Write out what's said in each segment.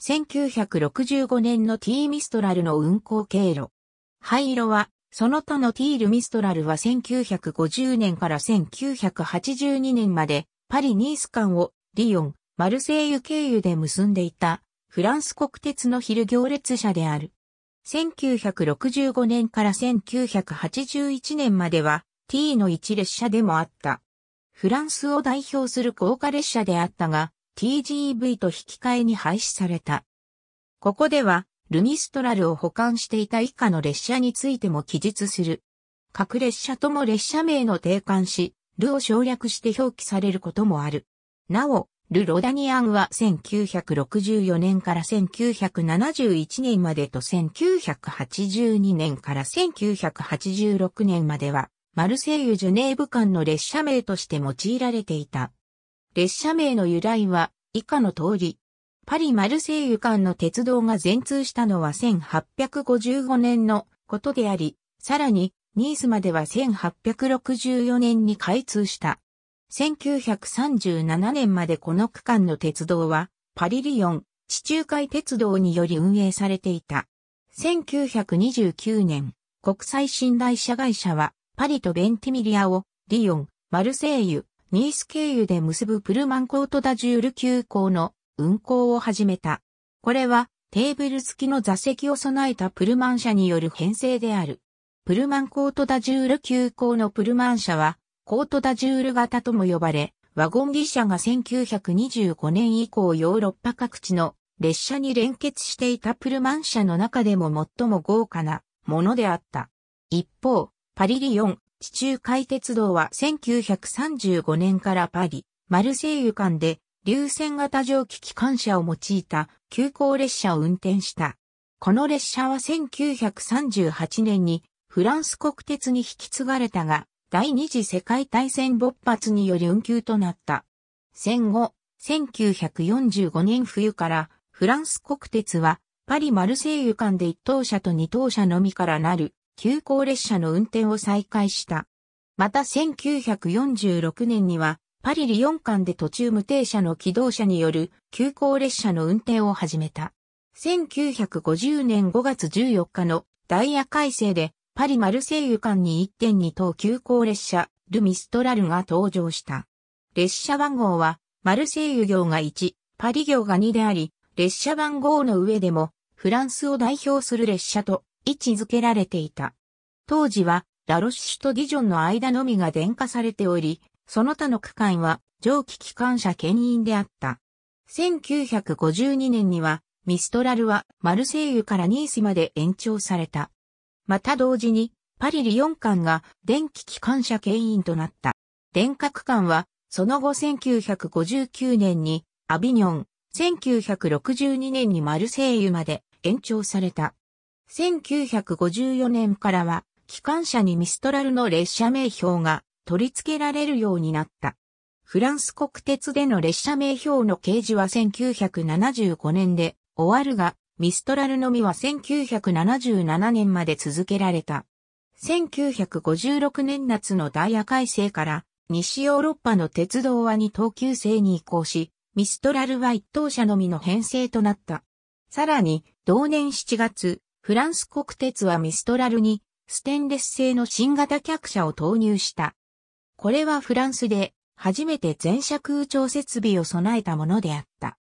1965年の T ミストラルの運行経路。灰色は、その他のティールミストラルは1950年から1982年まで、パリ・ニース間をリヨン、マルセイユ経由で結んでいた、フランス国鉄の昼行列車である。1965年から1981年までは T の一列車でもあった。フランスを代表する高架列車であったが、TGV と引き換えに廃止された。ここでは、ルミストラルを保管していた以下の列車についても記述する。各列車とも列車名の定冠し、ルを省略して表記されることもある。なお、ル・ロダニアンは1964年から1971年までと1982年から1986年までは、マルセイユ・ジュネーブ間の列車名として用いられていた。列車名の由来は以下の通り。パリ・マルセイユ間の鉄道が全通したのは1855年のことであり、さらにニースまでは1864年に開通した。1937年までこの区間の鉄道はパリ・リヨン地中海鉄道により運営されていた。1929年、国際信頼社会社はパリとベンティミリアをリヨン、マルセイユ、ニース経由で結ぶプルマンコートダジュール急行の運行を始めた。これはテーブル付きの座席を備えたプルマン車による編成である。プルマンコートダジュール急行のプルマン車はコートダジュール型とも呼ばれ、ワゴン技車が1925年以降ヨーロッパ各地の列車に連結していたプルマン車の中でも最も豪華なものであった。一方、パリリオン、地中海鉄道は1935年からパリ、マルセイユ間で流線型蒸気機関車を用いた急行列車を運転した。この列車は1938年にフランス国鉄に引き継がれたが、第二次世界大戦勃発により運休となった。戦後、1945年冬からフランス国鉄はパリ・マルセイユ間で一等車と二等車のみからなる急行列車の運転を再開した。また1946年には、パリ・リヨン間で途中無停車の機動車による急行列車の運転を始めた。1950年5月14日のダイヤ改正でパリ・マルセイユ間に1.2等急行列車ル・ミストラルが登場した。列車番号はマルセイユ行が1、パリ行が2であり、列車番号の上でもフランスを代表する列車と位置づけられていた。当時は、ラロッシュとディジョンの間のみが電化されており、その他の区間は蒸気機関車牽引であった。1952年には、ミストラルはマルセイユからニースまで延長された。また同時に、パリリ4間が電気機関車牽引となった。電化区間は、その後1959年にアビニョン、1962年にマルセイユまで延長された。1954年からは、機関車にミストラルの列車名標が取り付けられるようになった。フランス国鉄での列車名標の掲示は1975年で終わるが、ミストラルのみは1977年まで続けられた。1956年夏のダイヤ改正から西ヨーロッパの鉄道はに等級制に移行し、ミストラルは一等車のみの編成となった。さらに同年7月、フランス国鉄はミストラルにステンレス製の新型客車を投入した。これはフランスで初めて全車空調設備を備えたものであった。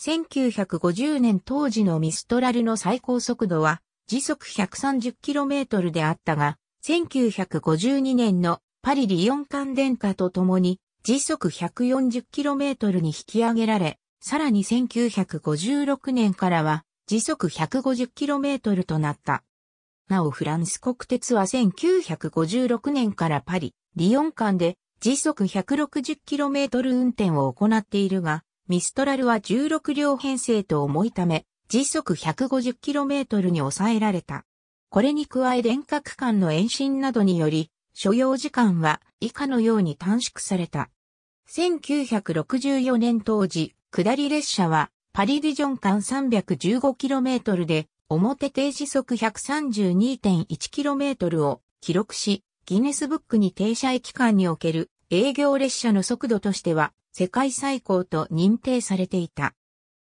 1950年当時のミストラルの最高速度は時速 130km であったが、1952年のパリリヨン間電化とともに時速 140km に引き上げられ、さらに1956年からは時速 150km となった。なおフランス国鉄は1956年からパリ、リヨン間で時速 160km 運転を行っているが、ミストラルは16両編成と重いため、時速 150km に抑えられた。これに加え電隔間の延伸などにより、所要時間は以下のように短縮された。1964年当時、下り列車はパリディジョン間 315km で、表定時速 132.1km を記録し、ギネスブックに停車駅間における営業列車の速度としては世界最高と認定されていた。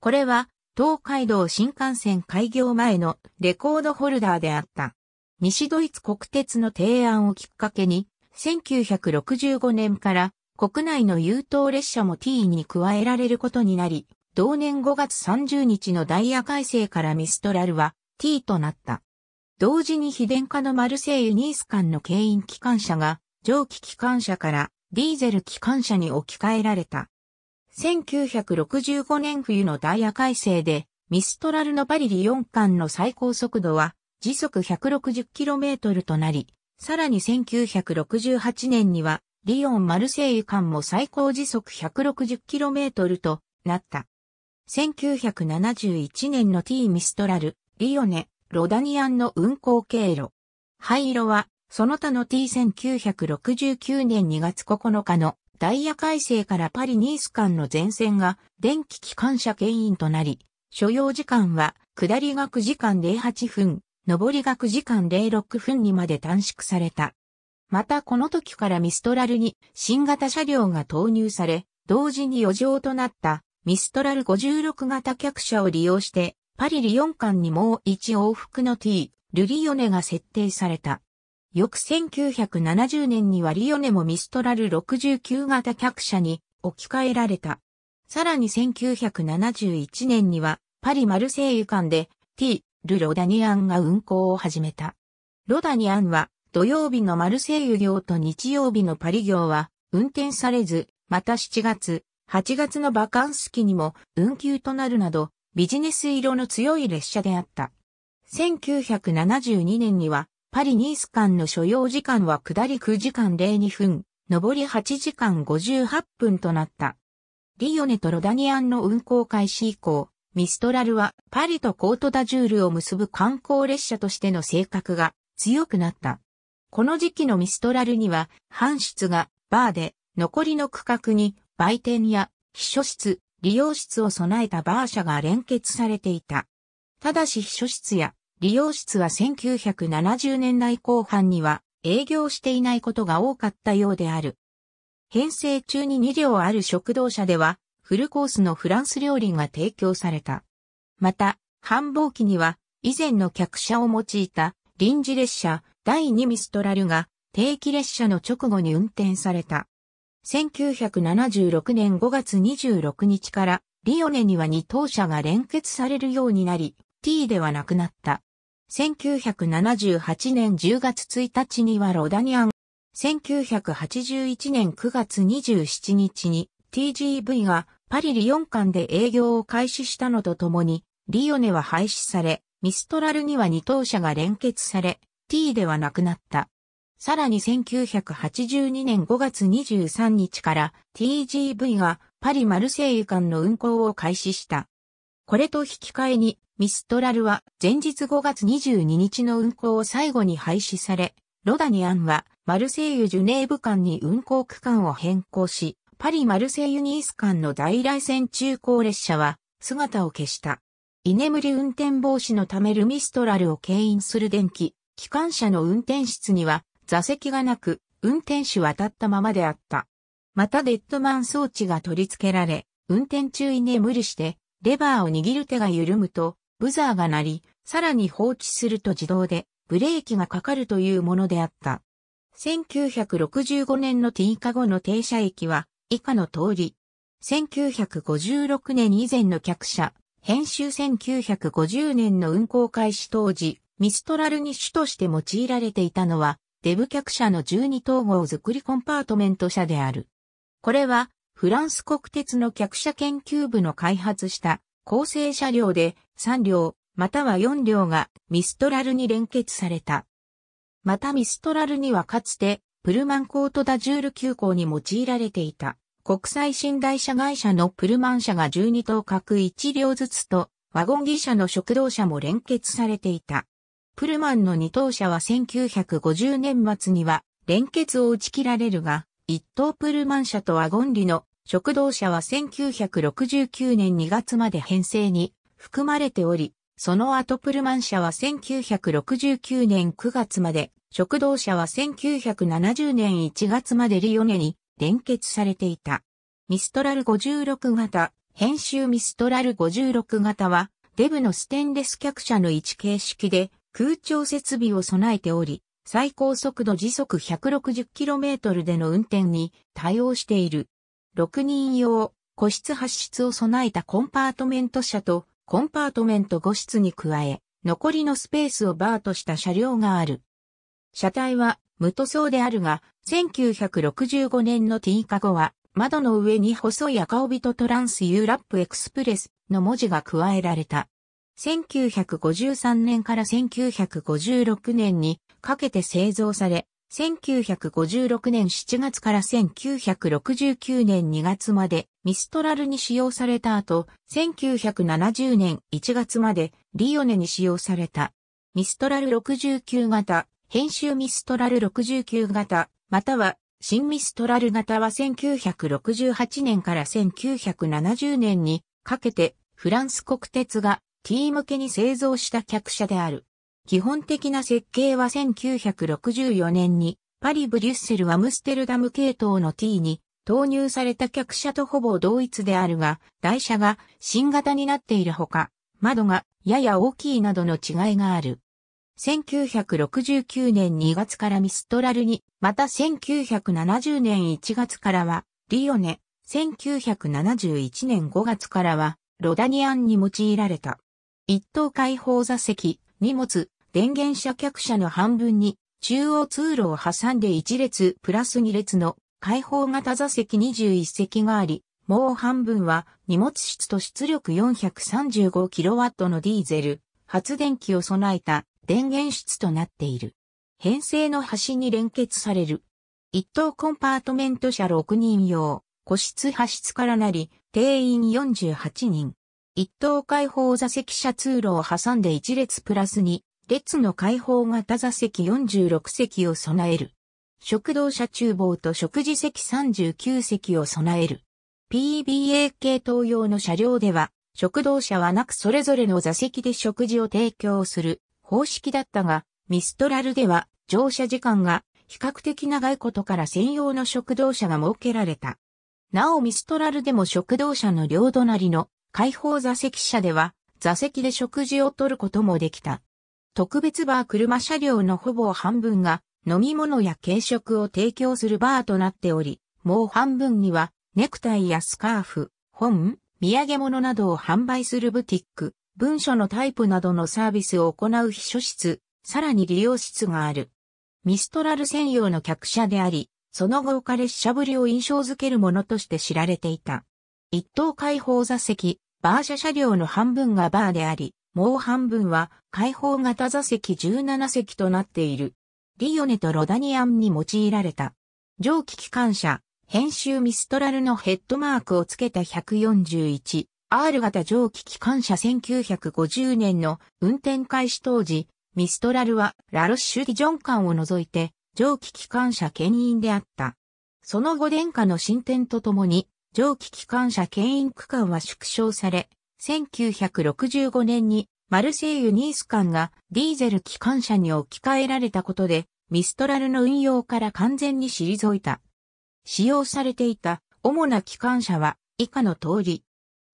これは東海道新幹線開業前のレコードホルダーであった。西ドイツ国鉄の提案をきっかけに、1965年から国内の優等列車も T に加えられることになり、同年5月30日のダイヤ改正からミストラルは T となった。同時に非電化のマルセイユ・ニース間の牽引機関車が蒸気機関車からディーゼル機関車に置き換えられた。1965年冬のダイヤ改正でミストラルのパリリ4間の最高速度は時速 160km となり、さらに1968年にはリオン・マルセイユ間も最高時速 160km となった。1971年の T ミストラル、リオネ、ロダニアンの運行経路。灰色は、その他の T1969 年2月9日のダイヤ改正からパリニース間の全線が電気機関車牽引となり、所要時間は下り学時間08分、上り学時間06分にまで短縮された。またこの時からミストラルに新型車両が投入され、同時に余剰となったミストラル56型客車を利用して、パリ・リヨン間にもう一往復の T、ルリヨネが設定された。翌1970年にはリヨネもミストラル69型客車に置き換えられた。さらに1971年には、パリ・マルセイユ間で T、ル・ロダニアンが運行を始めた。ロダニアンは、土曜日のマルセイユ行と日曜日のパリ行は、運転されず、また7月、8月のバカンス期にも運休となるなど、ビジネス色の強い列車であった。1972年には、パリ・ニース間の所要時間は下り9時間02分、上り8時間58分となった。リオネとロダニアンの運行開始以降、ミストラルはパリとコートダジュールを結ぶ観光列車としての性格が強くなった。この時期のミストラルには、搬出がバーで残りの区画に売店や秘書室、利用室を備えたバー社が連結されていた。ただし秘書室や利用室は1970年代後半には営業していないことが多かったようである。編成中に2両ある食堂車ではフルコースのフランス料理が提供された。また、繁忙期には以前の客車を用いた臨時列車第2ミストラルが定期列車の直後に運転された。1976年5月26日からリオネには2等車が連結されるようになり、T ではなくなった。1978年10月1日にはロダニアン。1981年9月27日に TGV がパリリオン間で営業を開始したのとともに、リオネは廃止され、ミストラルには2等車が連結され、T ではなくなった。さらに1982年5月23日から TGV がパリ・マルセイユ間の運行を開始した。これと引き換えに、ミストラルは前日5月22日の運行を最後に廃止され、ロダニアンはマルセイユ・ジュネーブ間に運行区間を変更し、パリ・マルセイユ・ニース間の大来線中高列車は姿を消した。居眠り運転防止のためルミストラルを牽引する電気、機関車の運転室には座席がなく、運転手は立ったままであった。またデッドマン装置が取り付けられ、運転中に眠りして、レバーを握る手が緩むと、ブザーが鳴り、さらに放置すると自動で、ブレーキがかかるというものであった。1965年の T カ後の停車駅は、以下の通り。1956年以前の客車、編集1950年の運行開始当時、ミストラルに主として用いられていたのは、デブ客車の12統合作りコンパートメント車である。これは、フランス国鉄の客車研究部の開発した構成車両で3両、または4両がミストラルに連結された。またミストラルにはかつてプルマンコートダジュール急行に用いられていた国際寝台車会社のプルマン車が12等各1両ずつとワゴン技車の食堂車も連結されていた。プルマンの二等車は1950年末には連結を打ち切られるが、一等プルマン車とワゴンリの食堂車は1969年2月まで編成に含まれており、その後プルマン車は1969年9月まで、食堂車は1970年1月までリオネに連結されていた。ミストラル56型、編集ミストラル56型は、デブのステンレス客車の位置形式で、空調設備を備えており、最高速度時速 160km での運転に対応している。6人用、個室8室を備えたコンパートメント車とコンパートメント5室に加え、残りのスペースをバーとした車両がある。車体は無塗装であるが、1965年の T カゴは、窓の上に細い赤帯とトランスユーラップエクスプレスの文字が加えられた。1953年から1956年にかけて製造され、1956年7月から1969年2月までミストラルに使用された後、1970年1月までリオネに使用された。ミストラル69型、編集ミストラル69型、または新ミストラル型は1968年から1970年にかけてフランス国鉄が T 向けに製造した客車である。基本的な設計は1964年にパリ・ブリュッセル・アムステルダム系統の T に投入された客車とほぼ同一であるが、台車が新型になっているほか、窓がやや大きいなどの違いがある。1969年2月からミストラルに、また1970年1月からはリオネ、1971年5月からはロダニアンに用いられた。一等開放座席、荷物、電源車客車の半分に、中央通路を挟んで1列プラス2列の開放型座席21席があり、もう半分は荷物室と出力 435kW のディーゼル発電機を備えた電源室となっている。編成の端に連結される。一等コンパートメント車6人用、個室派室からなり、定員48人。一等開放座席車通路を挟んで一列プラス2、列の開放型座席46席を備える。食堂車厨房と食事席39席を備える。PBA 系統用の車両では、食堂車はなくそれぞれの座席で食事を提供する方式だったが、ミストラルでは乗車時間が比較的長いことから専用の食堂車が設けられた。なおミストラルでも食堂車の両隣の開放座席車では、座席で食事をとることもできた。特別バー車車両のほぼ半分が飲み物や軽食を提供するバーとなっており、もう半分にはネクタイやスカーフ、本、土産物などを販売するブティック、文書のタイプなどのサービスを行う秘書室、さらに利用室がある。ミストラル専用の客車であり、その後置かれしゃぶりを印象づけるものとして知られていた。一等解放座席、バー車車両の半分がバーであり、もう半分は解放型座席17席となっている。リオネとロダニアンに用いられた。蒸気機関車、編集ミストラルのヘッドマークをつけた 141R 型蒸気機関車1950年の運転開始当時、ミストラルはラロッシュ・ディジョン間を除いて蒸気機関車牽引であった。その後殿下の進展とともに蒸気機関車牽引区間は縮小され、1965年にマルセイユ・ニース間がディーゼル機関車に置き換えられたことで、ミストラルの運用から完全に退いた。使用されていた主な機関車は以下の通り。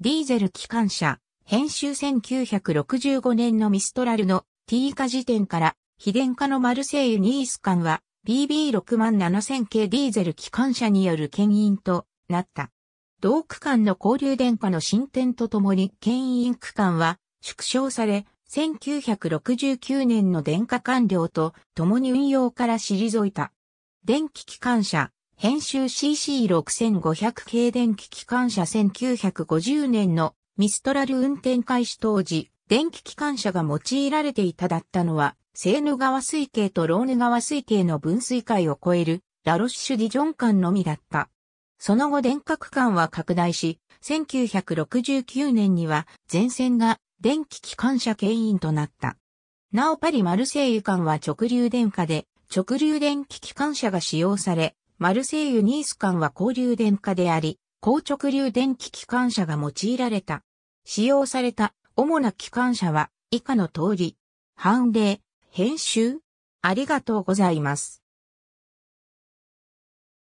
ディーゼル機関車、編集1965年のミストラルの T 以下時点から非電化のマルセイユ・ニース間は BB67000 系ディーゼル機関車による牽引となった。同区間の交流電波の進展とともに牽引区間は縮小され、1969年の電化完了と共に運用から退いた。電気機関車、編集 CC6500 系電気機関車1950年のミストラル運転開始当時、電気機関車が用いられていただったのは、セーヌ川水系とローヌ川水系の分水界を超えるラロッシュ・ディジョン間のみだった。その後電化区間は拡大し、1969年には全線が電気機関車牽引となった。なおパリ・マルセイユ間は直流電化で、直流電気機関車が使用され、マルセイユ・ニース間は交流電化であり、高直流電気機関車が用いられた。使用された主な機関車は以下の通り、判例、編集、ありがとうございます。